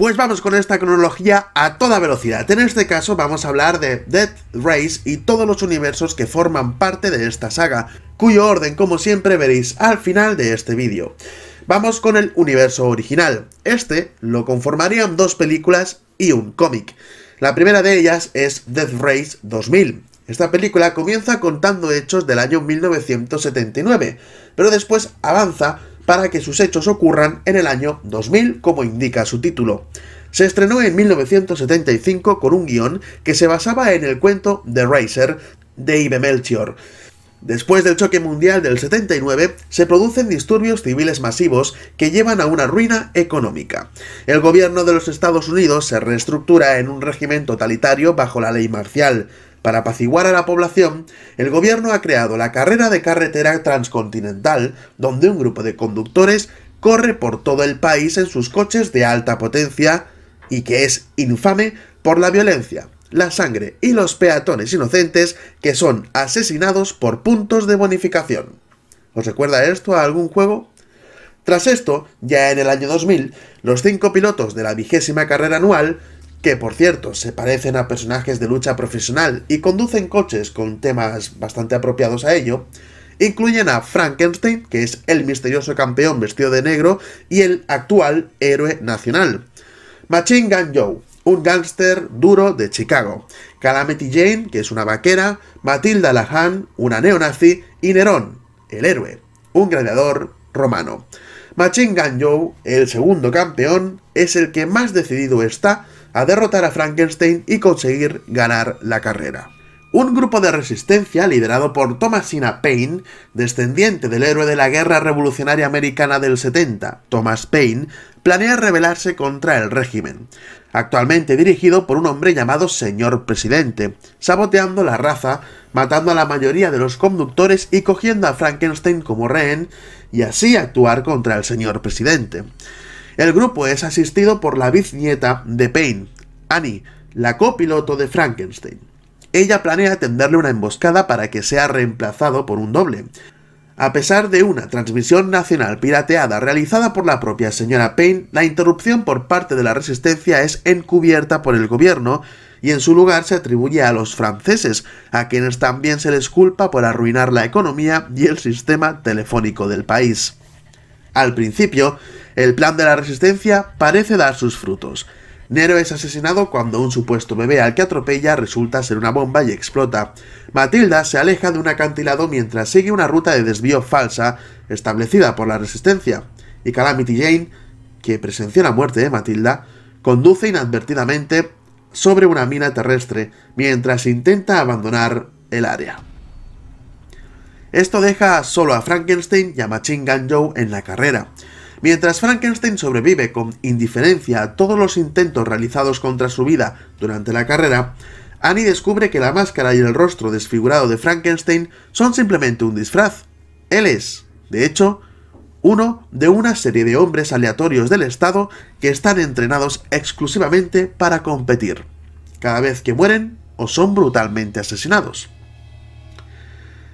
Pues vamos con esta cronología a toda velocidad. En este caso vamos a hablar de Death Race y todos los universos que forman parte de esta saga, cuyo orden como siempre veréis al final de este vídeo. Vamos con el universo original. Este lo conformarían dos películas y un cómic. La primera de ellas es Death Race 2000, esta película comienza contando hechos del año 1979, pero después avanza para que sus hechos ocurran en el año 2000, como indica su título. Se estrenó en 1975 con un guión que se basaba en el cuento The Racer de Ibe Melchior. Después del choque mundial del 79, se producen disturbios civiles masivos que llevan a una ruina económica. El gobierno de los Estados Unidos se reestructura en un régimen totalitario bajo la ley marcial. Para apaciguar a la población, el gobierno ha creado la carrera de carretera transcontinental, donde un grupo de conductores corre por todo el país en sus coches de alta potencia y que es infame por la violencia, la sangre y los peatones inocentes que son asesinados por puntos de bonificación. ¿Os recuerda esto a algún juego? Tras esto, ya en el año 2000, los cinco pilotos de la vigésima carrera anual que por cierto se parecen a personajes de lucha profesional y conducen coches con temas bastante apropiados a ello, incluyen a Frankenstein, que es el misterioso campeón vestido de negro y el actual héroe nacional, Machine Gun Joe, un gángster duro de Chicago, Calamity Jane, que es una vaquera, Matilda Lahan, una neonazi, y Nerón, el héroe, un gladiador romano. Machine Gun Joe, el segundo campeón, es el que más decidido está a derrotar a Frankenstein y conseguir ganar la carrera. Un grupo de resistencia liderado por Thomasina Paine, descendiente del héroe de la Guerra Revolucionaria Americana del 70, Thomas Paine, planea rebelarse contra el régimen, actualmente dirigido por un hombre llamado Señor Presidente, saboteando la raza, matando a la mayoría de los conductores y cogiendo a Frankenstein como rehén, y así actuar contra el Señor Presidente. El grupo es asistido por la bisnieta de Payne, Annie, la copiloto de Frankenstein. Ella planea tenderle una emboscada para que sea reemplazado por un doble. A pesar de una transmisión nacional pirateada realizada por la propia señora Payne, la interrupción por parte de la resistencia es encubierta por el gobierno y en su lugar se atribuye a los franceses, a quienes también se les culpa por arruinar la economía y el sistema telefónico del país. Al principio, el plan de la resistencia parece dar sus frutos. Nero es asesinado cuando un supuesto bebé al que atropella resulta ser una bomba y explota. Matilda se aleja de un acantilado mientras sigue una ruta de desvío falsa establecida por la resistencia. Y Calamity Jane, que presenció la muerte de Matilda, conduce inadvertidamente sobre una mina terrestre mientras intenta abandonar el área. Esto deja solo a Frankenstein y a Machine Gun Joe en la carrera. Mientras Frankenstein sobrevive con indiferencia a todos los intentos realizados contra su vida durante la carrera, Annie descubre que la máscara y el rostro desfigurado de Frankenstein son simplemente un disfraz. Él es, de hecho, uno de una serie de hombres aleatorios del Estado que están entrenados exclusivamente para competir. Cada vez que mueren o son brutalmente asesinados.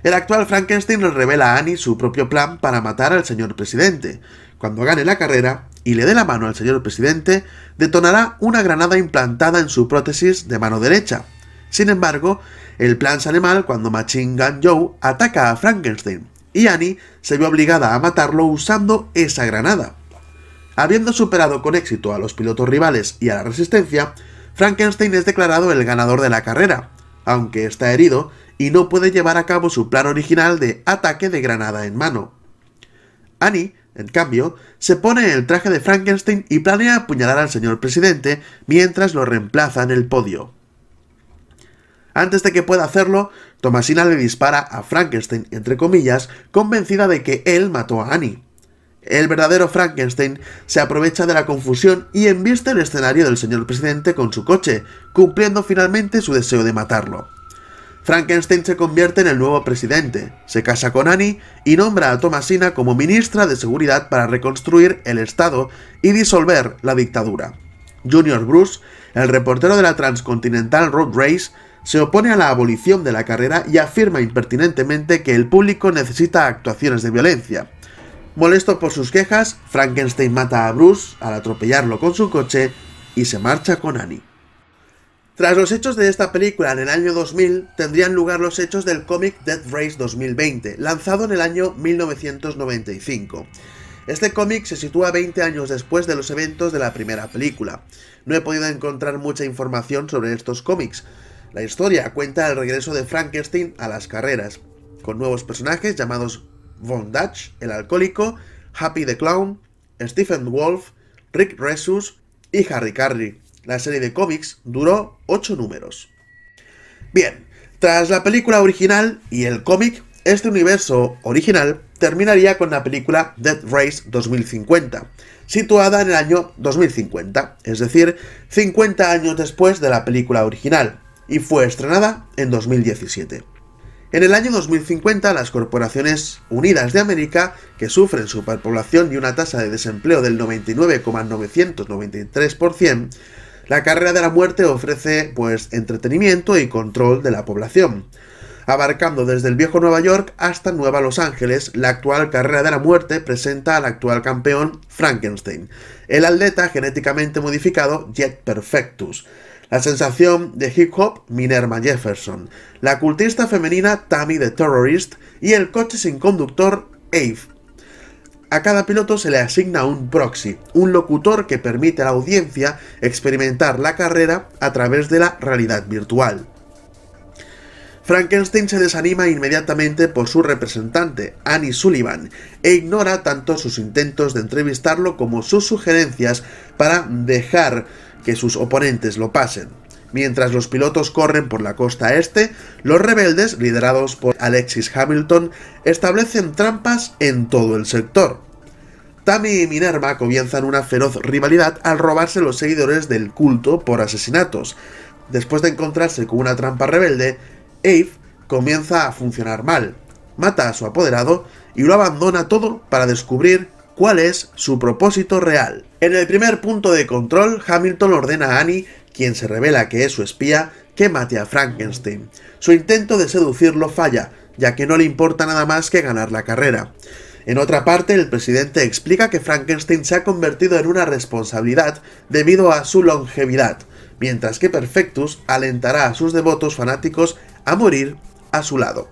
El actual Frankenstein le revela a Annie su propio plan para matar al señor presidente, cuando gane la carrera y le dé la mano al señor presidente, detonará una granada implantada en su prótesis de mano derecha. Sin embargo, el plan sale mal cuando Machine Gun Joe ataca a Frankenstein, y Annie se vio obligada a matarlo usando esa granada. Habiendo superado con éxito a los pilotos rivales y a la resistencia, Frankenstein es declarado el ganador de la carrera, aunque está herido y no puede llevar a cabo su plan original de ataque de granada en mano. Annie en cambio, se pone el traje de Frankenstein y planea apuñalar al señor presidente mientras lo reemplaza en el podio. Antes de que pueda hacerlo, Tomasina le dispara a Frankenstein, entre comillas, convencida de que él mató a Annie. El verdadero Frankenstein se aprovecha de la confusión y embiste el escenario del señor presidente con su coche, cumpliendo finalmente su deseo de matarlo. Frankenstein se convierte en el nuevo presidente, se casa con Annie y nombra a Thomasina como ministra de Seguridad para reconstruir el Estado y disolver la dictadura. Junior Bruce, el reportero de la Transcontinental Road Race, se opone a la abolición de la carrera y afirma impertinentemente que el público necesita actuaciones de violencia. Molesto por sus quejas, Frankenstein mata a Bruce al atropellarlo con su coche y se marcha con Annie. Tras los hechos de esta película en el año 2000, tendrían lugar los hechos del cómic Death Race 2020, lanzado en el año 1995. Este cómic se sitúa 20 años después de los eventos de la primera película. No he podido encontrar mucha información sobre estos cómics. La historia cuenta el regreso de Frankenstein a las carreras, con nuevos personajes llamados Von Dutch, el alcohólico, Happy the Clown, Stephen Wolf, Rick Resus y Harry Carrie. La serie de cómics duró 8 números. Bien, tras la película original y el cómic, este universo original terminaría con la película Dead Race 2050, situada en el año 2050, es decir, 50 años después de la película original, y fue estrenada en 2017. En el año 2050, las Corporaciones Unidas de América, que sufren superpoblación y una tasa de desempleo del 99,993%, la carrera de la muerte ofrece pues entretenimiento y control de la población, abarcando desde el viejo Nueva York hasta Nueva Los Ángeles. La actual carrera de la muerte presenta al actual campeón Frankenstein, el atleta genéticamente modificado Jet Perfectus, la sensación de hip hop Minerma Jefferson, la cultista femenina Tammy the Terrorist y el coche sin conductor Ave a cada piloto se le asigna un proxy, un locutor que permite a la audiencia experimentar la carrera a través de la realidad virtual. Frankenstein se desanima inmediatamente por su representante, Annie Sullivan, e ignora tanto sus intentos de entrevistarlo como sus sugerencias para dejar que sus oponentes lo pasen. Mientras los pilotos corren por la costa este, los rebeldes, liderados por Alexis Hamilton, establecen trampas en todo el sector. Tammy y Minerva comienzan una feroz rivalidad al robarse los seguidores del culto por asesinatos. Después de encontrarse con una trampa rebelde, Ave comienza a funcionar mal, mata a su apoderado y lo abandona todo para descubrir cuál es su propósito real. En el primer punto de control, Hamilton ordena a Annie quien se revela que es su espía, que mate a Frankenstein. Su intento de seducirlo falla, ya que no le importa nada más que ganar la carrera. En otra parte, el presidente explica que Frankenstein se ha convertido en una responsabilidad debido a su longevidad, mientras que Perfectus alentará a sus devotos fanáticos a morir a su lado.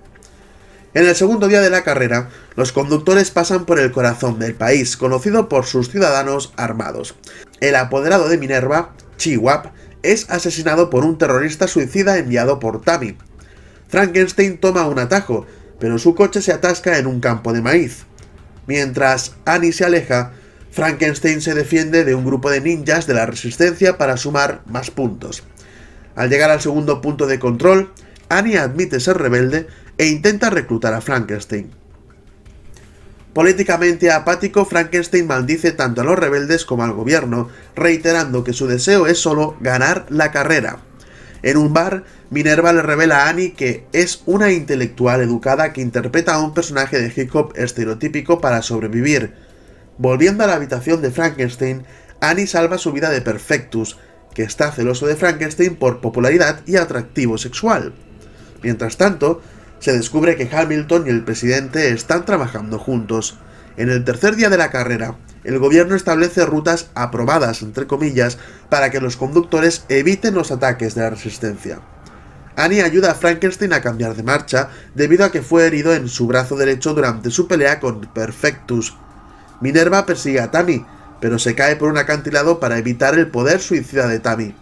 En el segundo día de la carrera, los conductores pasan por el corazón del país, conocido por sus ciudadanos armados. El apoderado de Minerva, Chihuahua, es asesinado por un terrorista suicida enviado por Tami. Frankenstein toma un atajo, pero su coche se atasca en un campo de maíz. Mientras Annie se aleja, Frankenstein se defiende de un grupo de ninjas de la resistencia para sumar más puntos. Al llegar al segundo punto de control, Annie admite ser rebelde e intenta reclutar a Frankenstein. Políticamente apático, Frankenstein maldice tanto a los rebeldes como al gobierno, reiterando que su deseo es solo ganar la carrera. En un bar, Minerva le revela a Annie que es una intelectual educada que interpreta a un personaje de Hiccup estereotípico para sobrevivir. Volviendo a la habitación de Frankenstein, Annie salva su vida de Perfectus, que está celoso de Frankenstein por popularidad y atractivo sexual. Mientras tanto, se descubre que Hamilton y el presidente están trabajando juntos. En el tercer día de la carrera, el gobierno establece rutas aprobadas, entre comillas, para que los conductores eviten los ataques de la resistencia. Annie ayuda a Frankenstein a cambiar de marcha debido a que fue herido en su brazo derecho durante su pelea con Perfectus. Minerva persigue a Tammy, pero se cae por un acantilado para evitar el poder suicida de Tammy.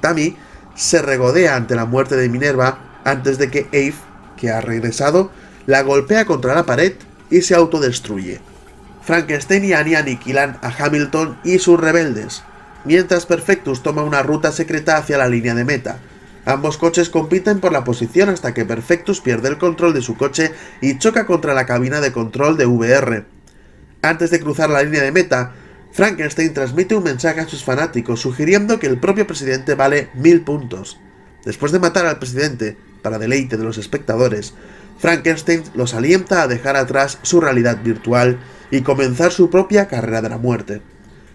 Tammy se regodea ante la muerte de Minerva antes de que Eve que ha regresado, la golpea contra la pared y se autodestruye. Frankenstein y Annie aniquilan a Hamilton y sus rebeldes, mientras Perfectus toma una ruta secreta hacia la línea de meta. Ambos coches compiten por la posición hasta que Perfectus pierde el control de su coche y choca contra la cabina de control de VR. Antes de cruzar la línea de meta, Frankenstein transmite un mensaje a sus fanáticos sugiriendo que el propio presidente vale mil puntos. Después de matar al presidente, para deleite de los espectadores, Frankenstein los alienta a dejar atrás su realidad virtual y comenzar su propia carrera de la muerte.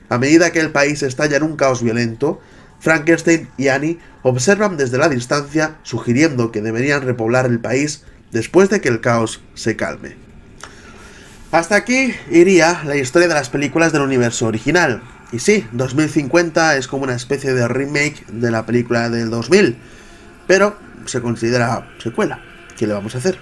A medida que el país estalla en un caos violento, Frankenstein y Annie observan desde la distancia, sugiriendo que deberían repoblar el país después de que el caos se calme. Hasta aquí iría la historia de las películas del universo original. Y sí, 2050 es como una especie de remake de la película del 2000, pero se considera secuela. ¿Qué le vamos a hacer?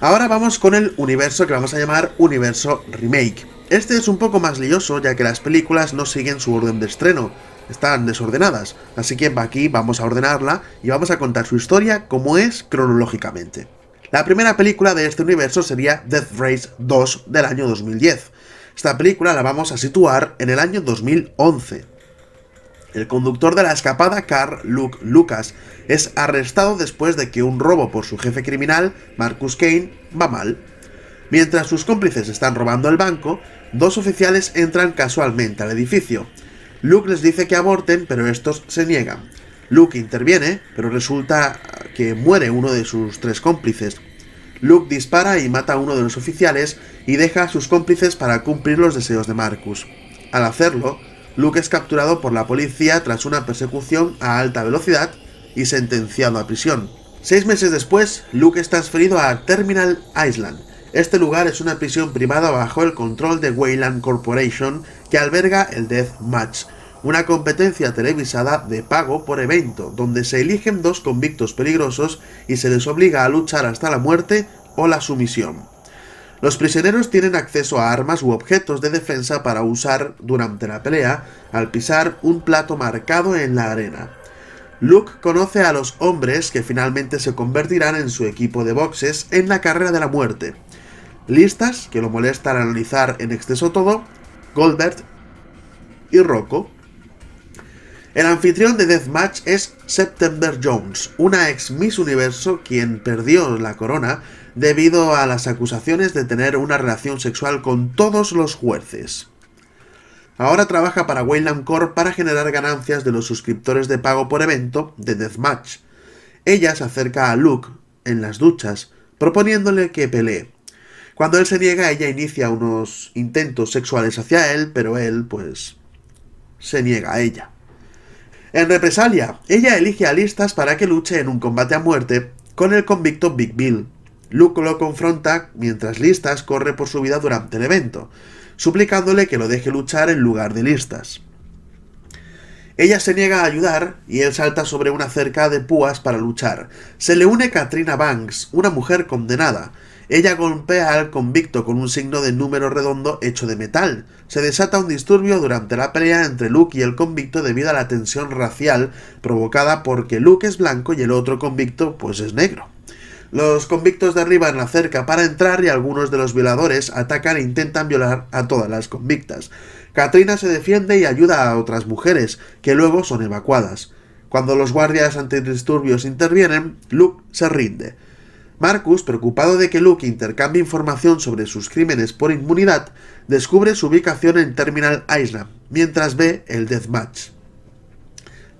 Ahora vamos con el universo que vamos a llamar Universo Remake. Este es un poco más lioso ya que las películas no siguen su orden de estreno, están desordenadas, así que aquí vamos a ordenarla y vamos a contar su historia como es cronológicamente. La primera película de este universo sería Death Race 2 del año 2010. Esta película la vamos a situar en el año 2011. El conductor de la escapada, Carl Luke Lucas, es arrestado después de que un robo por su jefe criminal, Marcus Kane, va mal. Mientras sus cómplices están robando el banco, dos oficiales entran casualmente al edificio. Luke les dice que aborten, pero estos se niegan. Luke interviene, pero resulta que muere uno de sus tres cómplices. Luke dispara y mata a uno de los oficiales y deja a sus cómplices para cumplir los deseos de Marcus. Al hacerlo, Luke es capturado por la policía tras una persecución a alta velocidad y sentenciado a prisión. Seis meses después, Luke es transferido a Terminal Island. Este lugar es una prisión privada bajo el control de Wayland Corporation que alberga el Death Match, una competencia televisada de pago por evento, donde se eligen dos convictos peligrosos y se les obliga a luchar hasta la muerte o la sumisión. Los prisioneros tienen acceso a armas u objetos de defensa para usar durante la pelea al pisar un plato marcado en la arena. Luke conoce a los hombres que finalmente se convertirán en su equipo de boxes en la carrera de la muerte. Listas, que lo molesta al analizar en exceso todo, Goldberg y Rocco. El anfitrión de Deathmatch es September Jones, una ex Miss Universo quien perdió la corona debido a las acusaciones de tener una relación sexual con todos los jueces. Ahora trabaja para Wayland Corp para generar ganancias de los suscriptores de pago por evento de Deathmatch. Ella se acerca a Luke en las duchas, proponiéndole que pelee. Cuando él se niega, ella inicia unos intentos sexuales hacia él, pero él, pues, se niega a ella. En represalia, ella elige a listas para que luche en un combate a muerte con el convicto Big Bill, Luke lo confronta mientras Listas corre por su vida durante el evento, suplicándole que lo deje luchar en lugar de Listas. Ella se niega a ayudar y él salta sobre una cerca de púas para luchar. Se le une Katrina Banks, una mujer condenada. Ella golpea al convicto con un signo de número redondo hecho de metal. Se desata un disturbio durante la pelea entre Luke y el convicto debido a la tensión racial provocada porque Luke es blanco y el otro convicto pues es negro. Los convictos derriban la cerca para entrar y algunos de los violadores atacan e intentan violar a todas las convictas. Katrina se defiende y ayuda a otras mujeres, que luego son evacuadas. Cuando los guardias antidisturbios intervienen, Luke se rinde. Marcus, preocupado de que Luke intercambie información sobre sus crímenes por inmunidad, descubre su ubicación en Terminal Island, mientras ve el Deathmatch.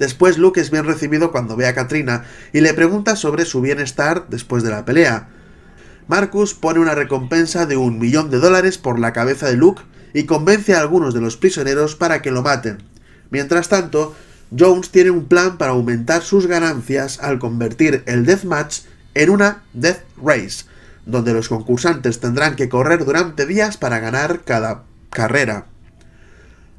Después Luke es bien recibido cuando ve a Katrina y le pregunta sobre su bienestar después de la pelea. Marcus pone una recompensa de un millón de dólares por la cabeza de Luke y convence a algunos de los prisioneros para que lo maten. Mientras tanto, Jones tiene un plan para aumentar sus ganancias al convertir el Deathmatch en una Death Race, donde los concursantes tendrán que correr durante días para ganar cada carrera.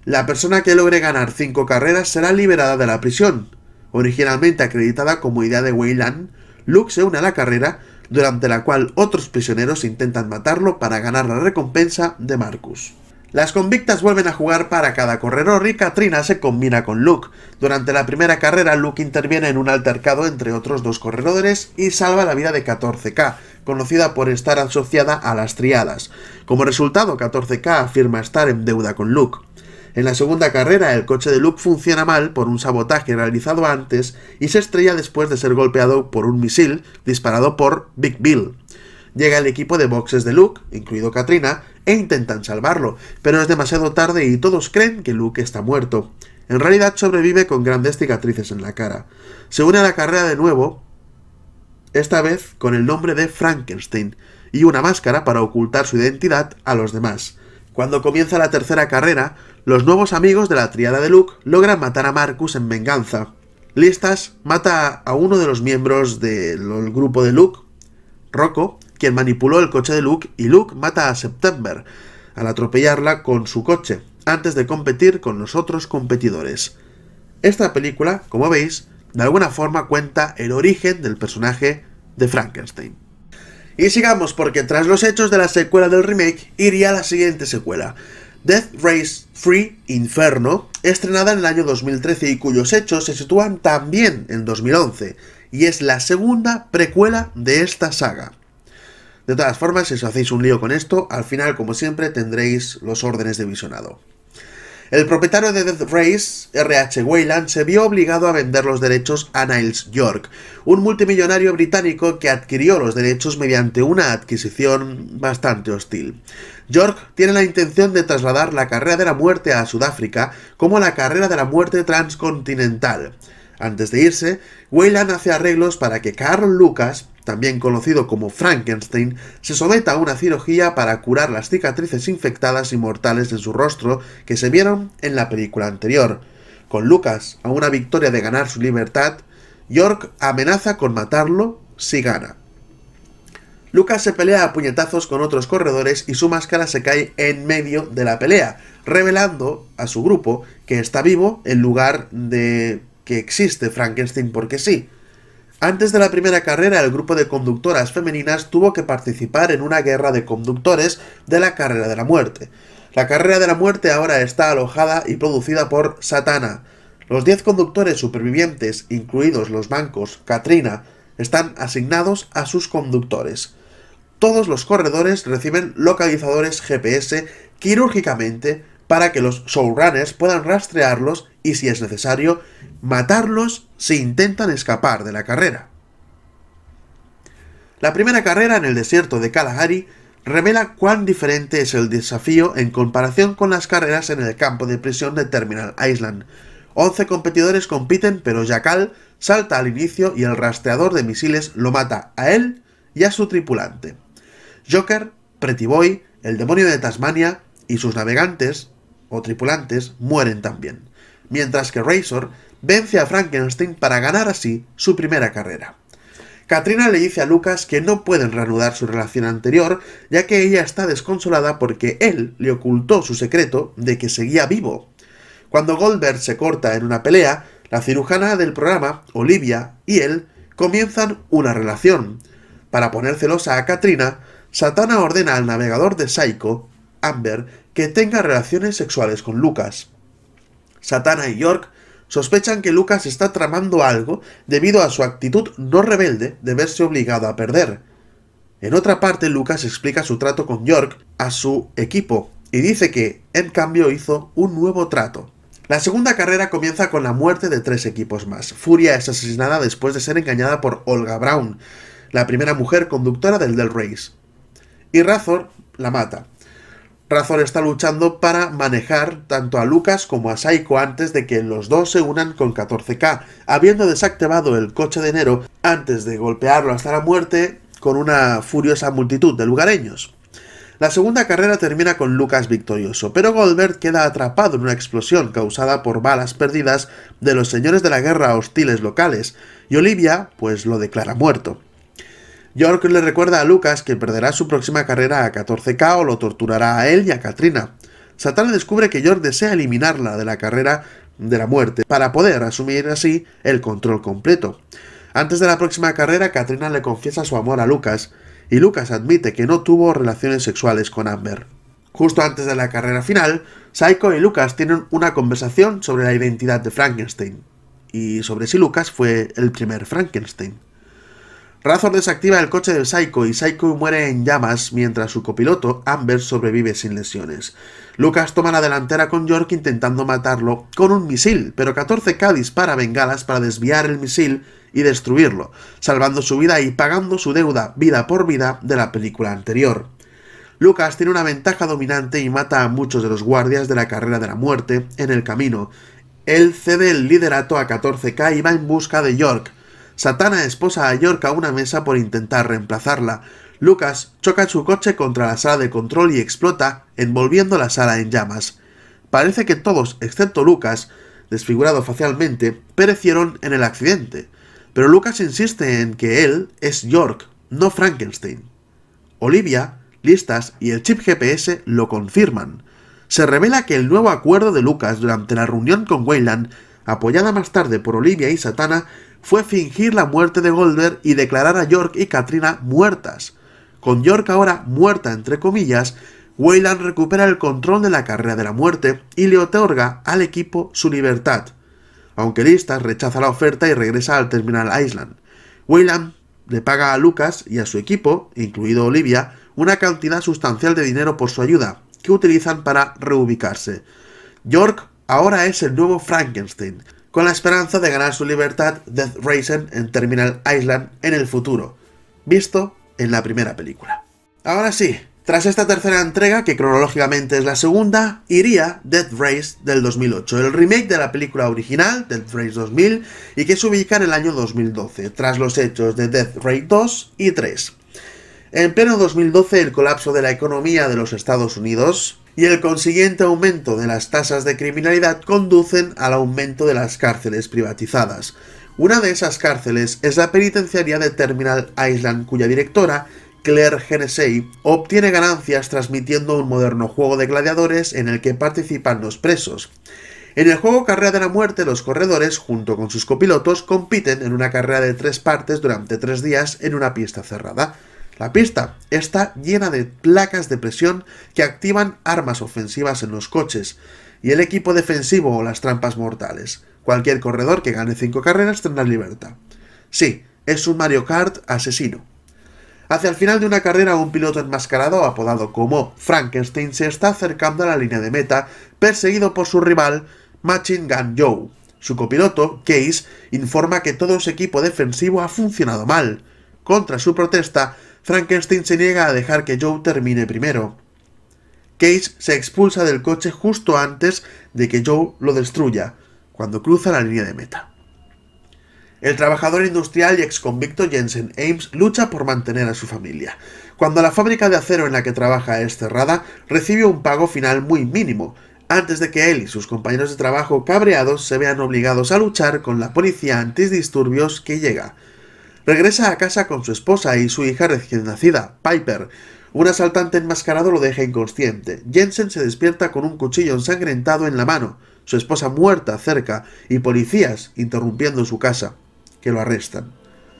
La persona que logre ganar 5 carreras será liberada de la prisión. Originalmente acreditada como idea de Weyland, Luke se une a la carrera, durante la cual otros prisioneros intentan matarlo para ganar la recompensa de Marcus. Las convictas vuelven a jugar para cada corredor y Katrina se combina con Luke. Durante la primera carrera, Luke interviene en un altercado entre otros dos corredores y salva la vida de 14K, conocida por estar asociada a las triadas. Como resultado, 14K afirma estar en deuda con Luke. En la segunda carrera, el coche de Luke funciona mal por un sabotaje realizado antes y se estrella después de ser golpeado por un misil disparado por Big Bill. Llega el equipo de boxes de Luke, incluido Katrina, e intentan salvarlo, pero es demasiado tarde y todos creen que Luke está muerto. En realidad sobrevive con grandes cicatrices en la cara. Se une a la carrera de nuevo, esta vez con el nombre de Frankenstein, y una máscara para ocultar su identidad a los demás. Cuando comienza la tercera carrera, los nuevos amigos de la triada de Luke logran matar a Marcus en venganza. Listas mata a uno de los miembros del grupo de Luke, Rocco, quien manipuló el coche de Luke, y Luke mata a September al atropellarla con su coche, antes de competir con los otros competidores. Esta película, como veis, de alguna forma cuenta el origen del personaje de Frankenstein. Y sigamos porque tras los hechos de la secuela del remake iría la siguiente secuela, Death Race 3 Inferno, estrenada en el año 2013 y cuyos hechos se sitúan también en 2011, y es la segunda precuela de esta saga. De todas formas, si os hacéis un lío con esto, al final, como siempre, tendréis los órdenes de visionado. El propietario de Death Race, R.H. Wayland, se vio obligado a vender los derechos a Niles York, un multimillonario británico que adquirió los derechos mediante una adquisición bastante hostil. York tiene la intención de trasladar la carrera de la muerte a Sudáfrica como la carrera de la muerte transcontinental. Antes de irse, Wayland hace arreglos para que Carl Lucas también conocido como Frankenstein, se somete a una cirugía para curar las cicatrices infectadas y mortales en su rostro que se vieron en la película anterior. Con Lucas a una victoria de ganar su libertad, York amenaza con matarlo si gana. Lucas se pelea a puñetazos con otros corredores y su máscara se cae en medio de la pelea, revelando a su grupo que está vivo en lugar de que existe Frankenstein porque sí. Antes de la primera carrera, el grupo de conductoras femeninas tuvo que participar en una guerra de conductores de la Carrera de la Muerte. La Carrera de la Muerte ahora está alojada y producida por Satana. Los 10 conductores supervivientes, incluidos los bancos Katrina, están asignados a sus conductores. Todos los corredores reciben localizadores GPS quirúrgicamente para que los showrunners puedan rastrearlos y, si es necesario, matarlos si intentan escapar de la carrera. La primera carrera en el desierto de Kalahari revela cuán diferente es el desafío en comparación con las carreras en el campo de prisión de Terminal Island. 11 competidores compiten, pero Jackal salta al inicio y el rastreador de misiles lo mata a él y a su tripulante. Joker, Pretty Boy, el demonio de Tasmania y sus navegantes, o tripulantes mueren también, mientras que Razor vence a Frankenstein para ganar así su primera carrera. Katrina le dice a Lucas que no pueden reanudar su relación anterior, ya que ella está desconsolada porque él le ocultó su secreto de que seguía vivo. Cuando Goldberg se corta en una pelea, la cirujana del programa, Olivia, y él comienzan una relación. Para poner celosa a Katrina, Satana ordena al navegador de Psycho, Amber, que tenga relaciones sexuales con Lucas. Satana y York sospechan que Lucas está tramando algo debido a su actitud no rebelde de verse obligado a perder. En otra parte, Lucas explica su trato con York a su equipo y dice que, en cambio, hizo un nuevo trato. La segunda carrera comienza con la muerte de tres equipos más. Furia es asesinada después de ser engañada por Olga Brown, la primera mujer conductora del Del Race. Y Razor la mata. Razor está luchando para manejar tanto a Lucas como a Saiko antes de que los dos se unan con 14K, habiendo desactivado el coche de enero antes de golpearlo hasta la muerte con una furiosa multitud de lugareños. La segunda carrera termina con Lucas victorioso, pero Goldberg queda atrapado en una explosión causada por balas perdidas de los señores de la guerra hostiles locales, y Olivia pues lo declara muerto. York le recuerda a Lucas que perderá su próxima carrera a 14K o lo torturará a él y a Katrina. Satán descubre que York desea eliminarla de la carrera de la muerte para poder asumir así el control completo. Antes de la próxima carrera, Katrina le confiesa su amor a Lucas y Lucas admite que no tuvo relaciones sexuales con Amber. Justo antes de la carrera final, Psycho y Lucas tienen una conversación sobre la identidad de Frankenstein y sobre si Lucas fue el primer Frankenstein. Razor desactiva el coche de Psycho y Psycho muere en llamas mientras su copiloto, Amber, sobrevive sin lesiones. Lucas toma la delantera con York intentando matarlo con un misil, pero 14K dispara bengalas para desviar el misil y destruirlo, salvando su vida y pagando su deuda vida por vida de la película anterior. Lucas tiene una ventaja dominante y mata a muchos de los guardias de la carrera de la muerte en el camino. Él cede el liderato a 14K y va en busca de York, Satana esposa a York a una mesa por intentar reemplazarla. Lucas choca su coche contra la sala de control y explota, envolviendo la sala en llamas. Parece que todos, excepto Lucas, desfigurado facialmente, perecieron en el accidente. Pero Lucas insiste en que él es York, no Frankenstein. Olivia, listas y el chip GPS lo confirman. Se revela que el nuevo acuerdo de Lucas durante la reunión con Wayland, apoyada más tarde por Olivia y Satana, fue fingir la muerte de Goldberg y declarar a York y Katrina muertas. Con York ahora muerta entre comillas, Wayland recupera el control de la carrera de la muerte y le otorga al equipo su libertad. Aunque Listas rechaza la oferta y regresa al Terminal Island. Wayland le paga a Lucas y a su equipo, incluido Olivia, una cantidad sustancial de dinero por su ayuda, que utilizan para reubicarse. York ahora es el nuevo Frankenstein, con la esperanza de ganar su libertad Death Racing en Terminal Island en el futuro, visto en la primera película. Ahora sí, tras esta tercera entrega, que cronológicamente es la segunda, iría Death Race del 2008, el remake de la película original, Death Race 2000, y que se ubica en el año 2012, tras los hechos de Death Race 2 y 3. En pleno 2012, el colapso de la economía de los Estados Unidos, y el consiguiente aumento de las tasas de criminalidad conducen al aumento de las cárceles privatizadas. Una de esas cárceles es la penitenciaria de Terminal Island, cuya directora, Claire Genesei, obtiene ganancias transmitiendo un moderno juego de gladiadores en el que participan los presos. En el juego Carrera de la Muerte, los corredores, junto con sus copilotos, compiten en una carrera de tres partes durante tres días en una pista cerrada. La pista está llena de placas de presión que activan armas ofensivas en los coches y el equipo defensivo o las trampas mortales. Cualquier corredor que gane 5 carreras tendrá libertad. Sí, es un Mario Kart asesino. Hacia el final de una carrera, un piloto enmascarado apodado como Frankenstein se está acercando a la línea de meta, perseguido por su rival Machine Gun Joe. Su copiloto, Case, informa que todo su equipo defensivo ha funcionado mal. Contra su protesta, Frankenstein se niega a dejar que Joe termine primero. Case se expulsa del coche justo antes de que Joe lo destruya, cuando cruza la línea de meta. El trabajador industrial y exconvicto Jensen Ames lucha por mantener a su familia. Cuando la fábrica de acero en la que trabaja es cerrada, recibe un pago final muy mínimo, antes de que él y sus compañeros de trabajo cabreados se vean obligados a luchar con la policía disturbios que llega, Regresa a casa con su esposa y su hija recién nacida, Piper. Un asaltante enmascarado lo deja inconsciente. Jensen se despierta con un cuchillo ensangrentado en la mano, su esposa muerta cerca y policías interrumpiendo su casa, que lo arrestan.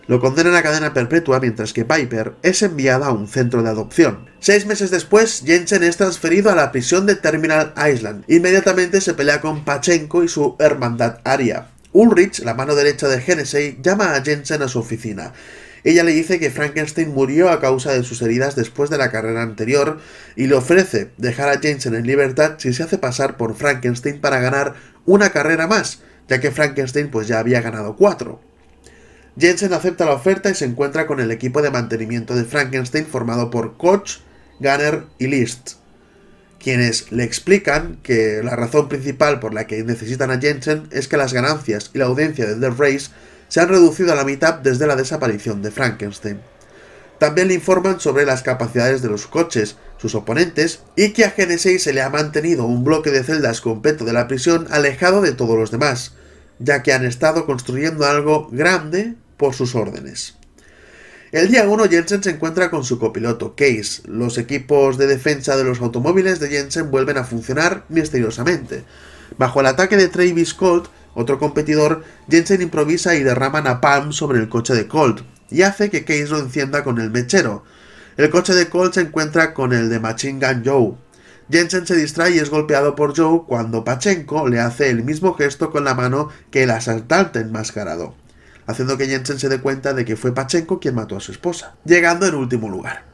Lo condenan a cadena perpetua mientras que Piper es enviada a un centro de adopción. Seis meses después, Jensen es transferido a la prisión de Terminal Island. Inmediatamente se pelea con Pachenko y su hermandad Arya. Ulrich, la mano derecha de Hennessey, llama a Jensen a su oficina. Ella le dice que Frankenstein murió a causa de sus heridas después de la carrera anterior y le ofrece dejar a Jensen en libertad si se hace pasar por Frankenstein para ganar una carrera más, ya que Frankenstein pues ya había ganado cuatro. Jensen acepta la oferta y se encuentra con el equipo de mantenimiento de Frankenstein formado por Koch, Gunner y List quienes le explican que la razón principal por la que necesitan a Jensen es que las ganancias y la audiencia de The Race se han reducido a la mitad desde la desaparición de Frankenstein. También le informan sobre las capacidades de los coches, sus oponentes, y que a GD6 se le ha mantenido un bloque de celdas completo de la prisión alejado de todos los demás, ya que han estado construyendo algo grande por sus órdenes. El día 1 Jensen se encuentra con su copiloto, Case. Los equipos de defensa de los automóviles de Jensen vuelven a funcionar misteriosamente. Bajo el ataque de Travis Colt, otro competidor, Jensen improvisa y derrama napalm sobre el coche de Colt, y hace que Case lo encienda con el mechero. El coche de Colt se encuentra con el de Machine Gun Joe. Jensen se distrae y es golpeado por Joe cuando Pachenko le hace el mismo gesto con la mano que el asaltante enmascarado haciendo que Jensen se dé cuenta de que fue Pachenko quien mató a su esposa, llegando en último lugar.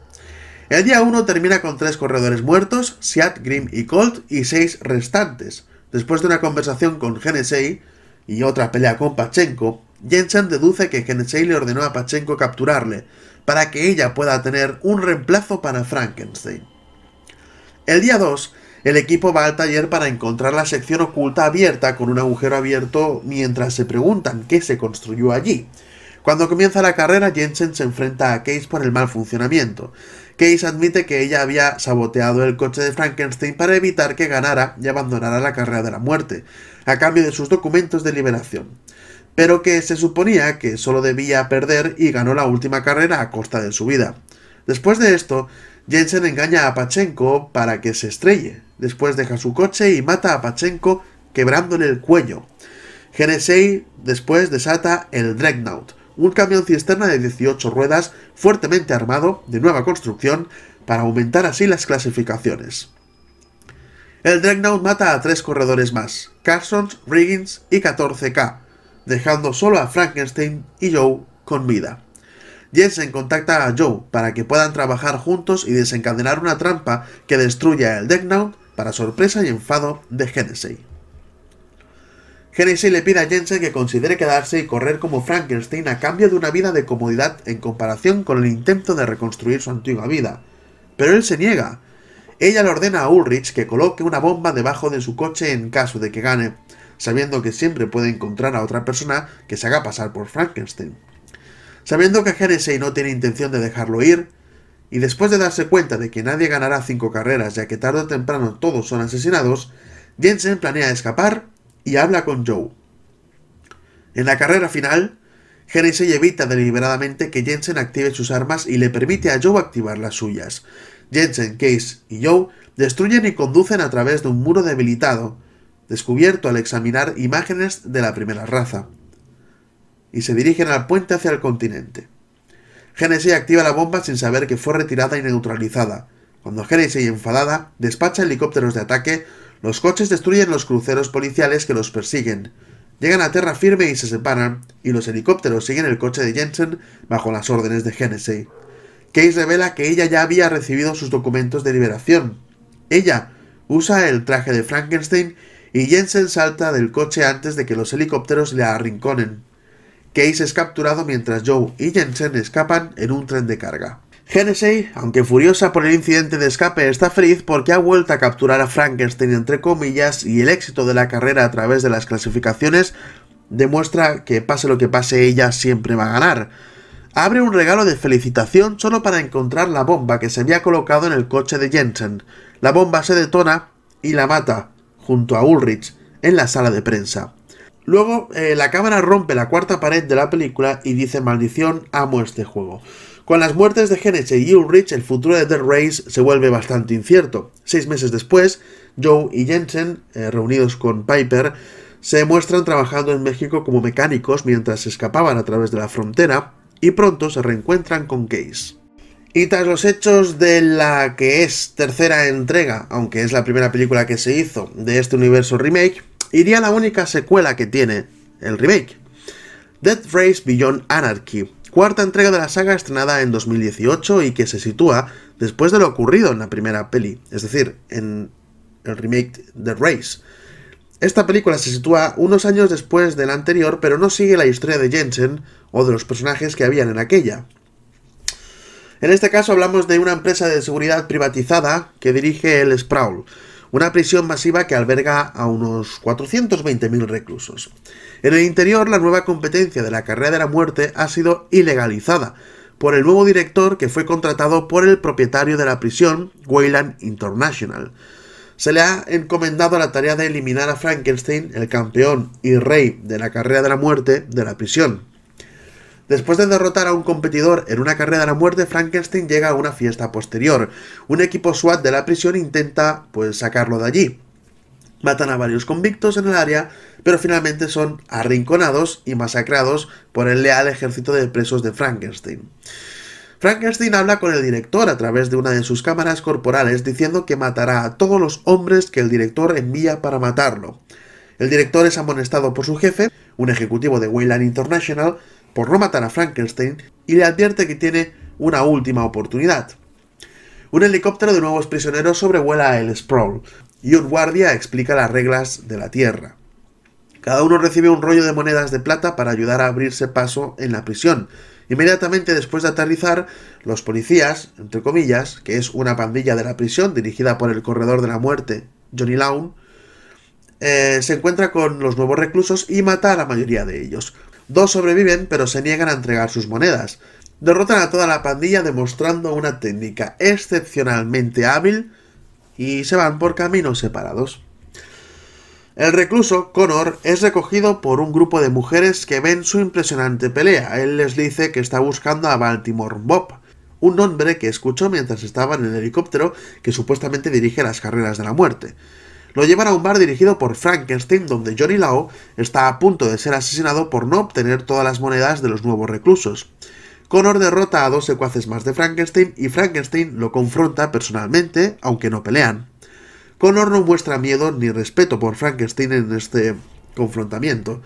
El día 1 termina con tres corredores muertos, Siat, Grim y Colt, y seis restantes. Después de una conversación con Genesei y otra pelea con Pachenko, Jensen deduce que Genesei le ordenó a Pachenko capturarle, para que ella pueda tener un reemplazo para Frankenstein. El día 2 el equipo va al taller para encontrar la sección oculta abierta con un agujero abierto mientras se preguntan qué se construyó allí. Cuando comienza la carrera, Jensen se enfrenta a Case por el mal funcionamiento. Case admite que ella había saboteado el coche de Frankenstein para evitar que ganara y abandonara la carrera de la muerte, a cambio de sus documentos de liberación. Pero que se suponía que solo debía perder y ganó la última carrera a costa de su vida. Después de esto, Jensen engaña a Pachenko para que se estrelle. Después deja su coche y mata a Pachenko quebrándole el cuello. Genesei después desata el Dreadnought, un camión cisterna de 18 ruedas fuertemente armado, de nueva construcción, para aumentar así las clasificaciones. El Dreadnought mata a tres corredores más, Carson, Riggins y 14K, dejando solo a Frankenstein y Joe con vida. Jensen contacta a Joe para que puedan trabajar juntos y desencadenar una trampa que destruya el Decknown para sorpresa y enfado de Genesee. Genesee le pide a Jensen que considere quedarse y correr como Frankenstein a cambio de una vida de comodidad en comparación con el intento de reconstruir su antigua vida, pero él se niega. Ella le ordena a Ulrich que coloque una bomba debajo de su coche en caso de que gane, sabiendo que siempre puede encontrar a otra persona que se haga pasar por Frankenstein. Sabiendo que Hennessey no tiene intención de dejarlo ir, y después de darse cuenta de que nadie ganará cinco carreras ya que tarde o temprano todos son asesinados, Jensen planea escapar y habla con Joe. En la carrera final, Hennessey evita deliberadamente que Jensen active sus armas y le permite a Joe activar las suyas. Jensen, Case y Joe destruyen y conducen a través de un muro debilitado, descubierto al examinar imágenes de la primera raza y se dirigen al puente hacia el continente. Genesis activa la bomba sin saber que fue retirada y neutralizada. Cuando Genesis, enfadada, despacha helicópteros de ataque, los coches destruyen los cruceros policiales que los persiguen. Llegan a tierra firme y se separan, y los helicópteros siguen el coche de Jensen bajo las órdenes de Genesis. Case revela que ella ya había recibido sus documentos de liberación. Ella usa el traje de Frankenstein y Jensen salta del coche antes de que los helicópteros le arrinconen. Case es capturado mientras Joe y Jensen escapan en un tren de carga. Genesei, aunque furiosa por el incidente de escape, está feliz porque ha vuelto a capturar a Frankenstein entre comillas y el éxito de la carrera a través de las clasificaciones demuestra que pase lo que pase ella siempre va a ganar. Abre un regalo de felicitación solo para encontrar la bomba que se había colocado en el coche de Jensen. La bomba se detona y la mata, junto a Ulrich, en la sala de prensa. Luego eh, la cámara rompe la cuarta pared de la película y dice maldición, amo este juego. Con las muertes de Geneche y Ulrich, el futuro de The Race se vuelve bastante incierto. Seis meses después, Joe y Jensen, eh, reunidos con Piper, se muestran trabajando en México como mecánicos mientras escapaban a través de la frontera y pronto se reencuentran con Case. Y tras los hechos de la que es tercera entrega, aunque es la primera película que se hizo de este universo remake, iría la única secuela que tiene el remake. Death Race Beyond Anarchy, cuarta entrega de la saga estrenada en 2018 y que se sitúa después de lo ocurrido en la primera peli, es decir, en el remake The Race. Esta película se sitúa unos años después de la anterior, pero no sigue la historia de Jensen o de los personajes que habían en aquella. En este caso hablamos de una empresa de seguridad privatizada que dirige el Sprawl, una prisión masiva que alberga a unos 420.000 reclusos. En el interior, la nueva competencia de la carrera de la muerte ha sido ilegalizada por el nuevo director que fue contratado por el propietario de la prisión, Wayland International. Se le ha encomendado la tarea de eliminar a Frankenstein, el campeón y rey de la carrera de la muerte, de la prisión. Después de derrotar a un competidor en una carrera a la muerte, Frankenstein llega a una fiesta posterior. Un equipo SWAT de la prisión intenta pues sacarlo de allí. Matan a varios convictos en el área, pero finalmente son arrinconados y masacrados por el leal ejército de presos de Frankenstein. Frankenstein habla con el director a través de una de sus cámaras corporales diciendo que matará a todos los hombres que el director envía para matarlo. El director es amonestado por su jefe, un ejecutivo de Wayland International, por no matar a Frankenstein y le advierte que tiene una última oportunidad. Un helicóptero de nuevos prisioneros sobrevuela el Sprawl y un guardia explica las reglas de la Tierra. Cada uno recibe un rollo de monedas de plata para ayudar a abrirse paso en la prisión. Inmediatamente después de aterrizar, los policías, entre comillas, que es una pandilla de la prisión dirigida por el corredor de la muerte, Johnny Lawn, eh, se encuentra con los nuevos reclusos y mata a la mayoría de ellos. Dos sobreviven pero se niegan a entregar sus monedas. Derrotan a toda la pandilla demostrando una técnica excepcionalmente hábil y se van por caminos separados. El recluso, Connor, es recogido por un grupo de mujeres que ven su impresionante pelea. Él les dice que está buscando a Baltimore Bob, un hombre que escuchó mientras estaba en el helicóptero que supuestamente dirige las carreras de la muerte lo llevan a un bar dirigido por Frankenstein donde Johnny Lao está a punto de ser asesinado por no obtener todas las monedas de los nuevos reclusos. Connor derrota a dos secuaces más de Frankenstein y Frankenstein lo confronta personalmente, aunque no pelean. Connor no muestra miedo ni respeto por Frankenstein en este confrontamiento.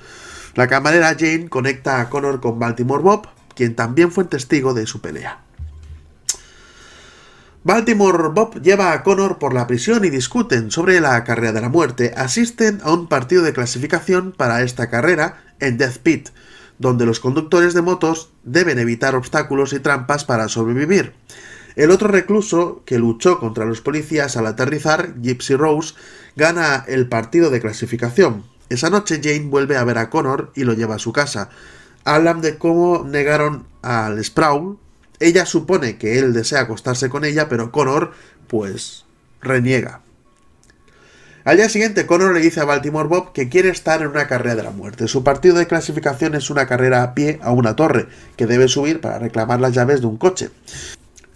La camarera Jane conecta a Connor con Baltimore Bob, quien también fue testigo de su pelea. Baltimore Bob lleva a Connor por la prisión y discuten sobre la carrera de la muerte. Asisten a un partido de clasificación para esta carrera en Death Pit, donde los conductores de motos deben evitar obstáculos y trampas para sobrevivir. El otro recluso, que luchó contra los policías al aterrizar, Gypsy Rose, gana el partido de clasificación. Esa noche Jane vuelve a ver a Connor y lo lleva a su casa. Hablan de cómo negaron al Sprawl. Ella supone que él desea acostarse con ella, pero Connor, pues, reniega. Al día siguiente, Connor le dice a Baltimore Bob que quiere estar en una carrera de la muerte. Su partido de clasificación es una carrera a pie a una torre, que debe subir para reclamar las llaves de un coche.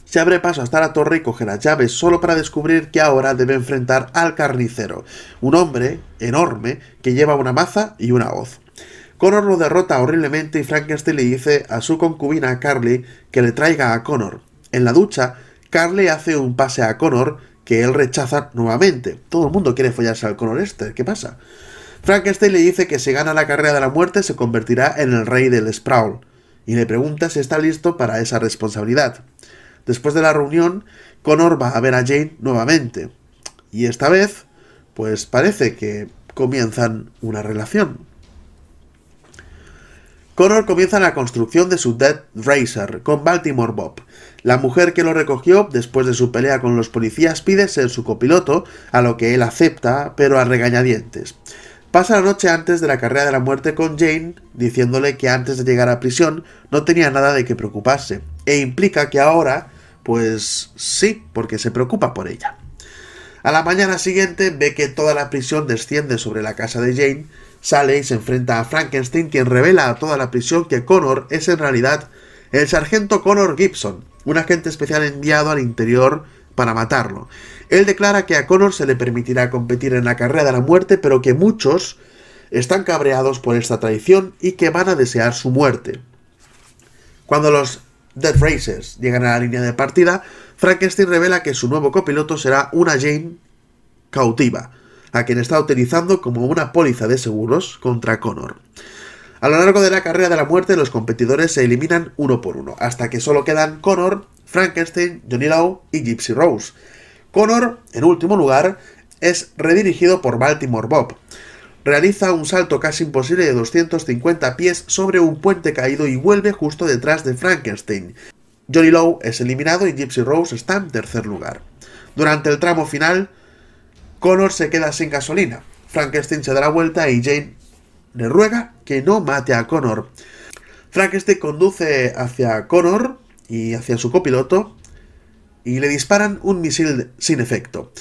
Se abre paso hasta la torre y coge las llaves, solo para descubrir que ahora debe enfrentar al carnicero, un hombre enorme que lleva una maza y una hoz. Connor lo derrota horriblemente y Frankenstein le dice a su concubina Carly que le traiga a Connor. En la ducha, Carly hace un pase a Connor que él rechaza nuevamente. Todo el mundo quiere follarse al Connor este, ¿qué pasa? Frankenstein le dice que si gana la carrera de la muerte se convertirá en el rey del Sprawl y le pregunta si está listo para esa responsabilidad. Después de la reunión, Connor va a ver a Jane nuevamente y esta vez, pues parece que comienzan una relación. Connor comienza la construcción de su Dead Racer con Baltimore Bob. La mujer que lo recogió después de su pelea con los policías pide ser su copiloto, a lo que él acepta, pero a regañadientes. Pasa la noche antes de la carrera de la muerte con Jane, diciéndole que antes de llegar a prisión no tenía nada de qué preocuparse, e implica que ahora, pues sí, porque se preocupa por ella. A la mañana siguiente ve que toda la prisión desciende sobre la casa de Jane, Sale y se enfrenta a Frankenstein, quien revela a toda la prisión que Connor es en realidad el sargento Connor Gibson, un agente especial enviado al interior para matarlo. Él declara que a Connor se le permitirá competir en la carrera de la muerte, pero que muchos están cabreados por esta traición y que van a desear su muerte. Cuando los Death Racers llegan a la línea de partida, Frankenstein revela que su nuevo copiloto será una Jane cautiva a quien está utilizando como una póliza de seguros contra Connor. A lo largo de la carrera de la muerte, los competidores se eliminan uno por uno, hasta que solo quedan Connor, Frankenstein, Johnny Law y Gypsy Rose. Connor, en último lugar, es redirigido por Baltimore Bob. Realiza un salto casi imposible de 250 pies sobre un puente caído y vuelve justo detrás de Frankenstein. Johnny Lowe es eliminado y Gypsy Rose está en tercer lugar. Durante el tramo final, Connor se queda sin gasolina. Frankenstein se da la vuelta y Jane le ruega que no mate a Connor. Frankenstein conduce hacia Connor y hacia su copiloto y le disparan un misil sin efecto.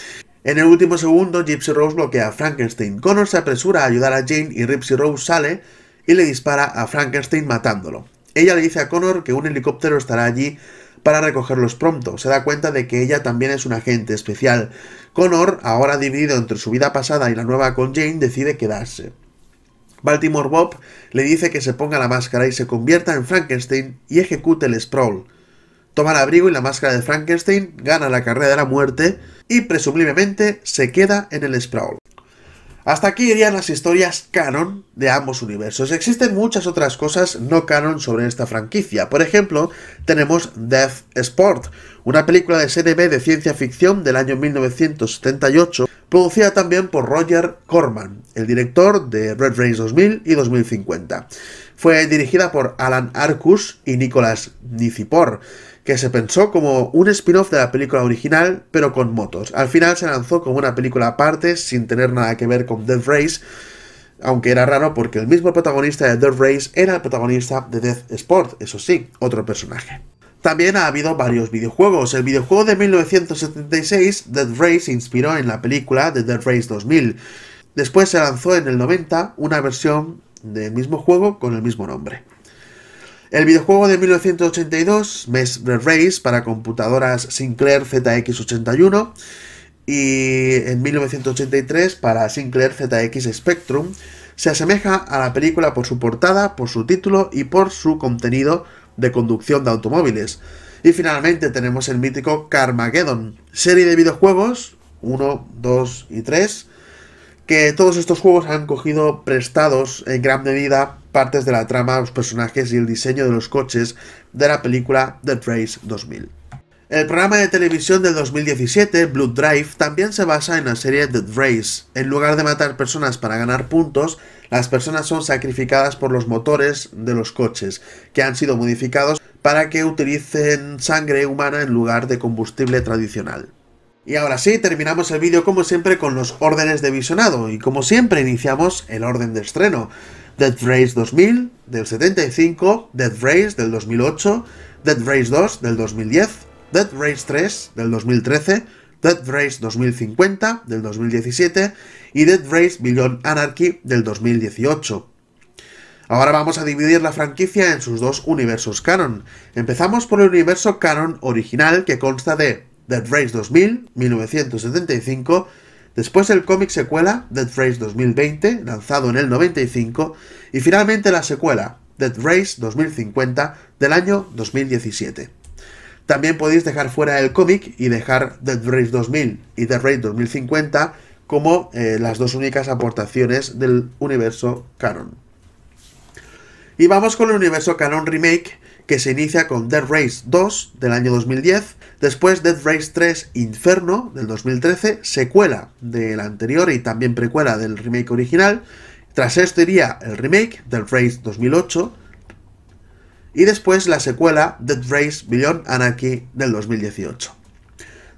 En el último segundo, Gypsy Rose bloquea a Frankenstein. Connor se apresura a ayudar a Jane y Gypsy Rose sale y le dispara a Frankenstein matándolo. Ella le dice a Connor que un helicóptero estará allí para recogerlos pronto. Se da cuenta de que ella también es un agente especial. Connor, ahora dividido entre su vida pasada y la nueva con Jane, decide quedarse. Baltimore Bob le dice que se ponga la máscara y se convierta en Frankenstein y ejecute el sprawl. Toma el abrigo y la máscara de Frankenstein, gana la carrera de la muerte y presumiblemente se queda en el sprawl. Hasta aquí irían las historias canon de ambos universos. Existen muchas otras cosas no canon sobre esta franquicia. Por ejemplo, tenemos Death Sport, una película de serie de ciencia ficción del año 1978, producida también por Roger Corman, el director de Red Race 2000 y 2050. Fue dirigida por Alan Arcus y Nicolas Nicipor que se pensó como un spin-off de la película original, pero con motos. Al final se lanzó como una película aparte, sin tener nada que ver con Death Race, aunque era raro porque el mismo protagonista de Death Race era el protagonista de Death Sport, eso sí, otro personaje. También ha habido varios videojuegos. El videojuego de 1976, Death Race, se inspiró en la película de Death Race 2000. Después se lanzó en el 90 una versión del mismo juego con el mismo nombre. El videojuego de 1982, Mess Race, para computadoras Sinclair ZX81, y en 1983 para Sinclair ZX Spectrum, se asemeja a la película por su portada, por su título y por su contenido de conducción de automóviles. Y finalmente tenemos el mítico Carmageddon, serie de videojuegos 1, 2 y 3, que todos estos juegos han cogido prestados en gran medida partes de la trama, los personajes y el diseño de los coches de la película The Race 2000. El programa de televisión del 2017, Blood Drive, también se basa en la serie The Race. En lugar de matar personas para ganar puntos, las personas son sacrificadas por los motores de los coches, que han sido modificados para que utilicen sangre humana en lugar de combustible tradicional. Y ahora sí, terminamos el vídeo como siempre con los órdenes de visionado, y como siempre iniciamos el orden de estreno. Dead Race 2000 del 75, Dead Race del 2008, Dead Race 2 del 2010, Dead Race 3 del 2013, Dead Race 2050 del 2017 y Dead Race Billion Anarchy del 2018. Ahora vamos a dividir la franquicia en sus dos universos canon. Empezamos por el universo canon original que consta de Dead Race 2000, 1975. Después el cómic secuela, Dead Race 2020, lanzado en el 95. Y finalmente la secuela, Dead Race 2050, del año 2017. También podéis dejar fuera el cómic y dejar Dead Race 2000 y Dead Race 2050 como eh, las dos únicas aportaciones del universo canon. Y vamos con el universo canon remake que se inicia con Dead Race 2 del año 2010, después Dead Race 3 Inferno del 2013, secuela del anterior y también precuela del remake original, tras esto iría el remake del Race 2008 y después la secuela Dead Race Billion Anarchy del 2018.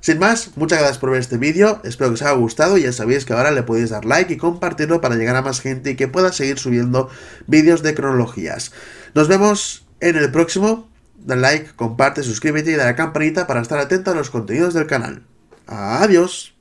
Sin más, muchas gracias por ver este vídeo, espero que os haya gustado, y ya sabéis que ahora le podéis dar like y compartirlo para llegar a más gente y que pueda seguir subiendo vídeos de cronologías. Nos vemos en el próximo, da like, comparte, suscríbete y da la campanita para estar atento a los contenidos del canal. Adiós.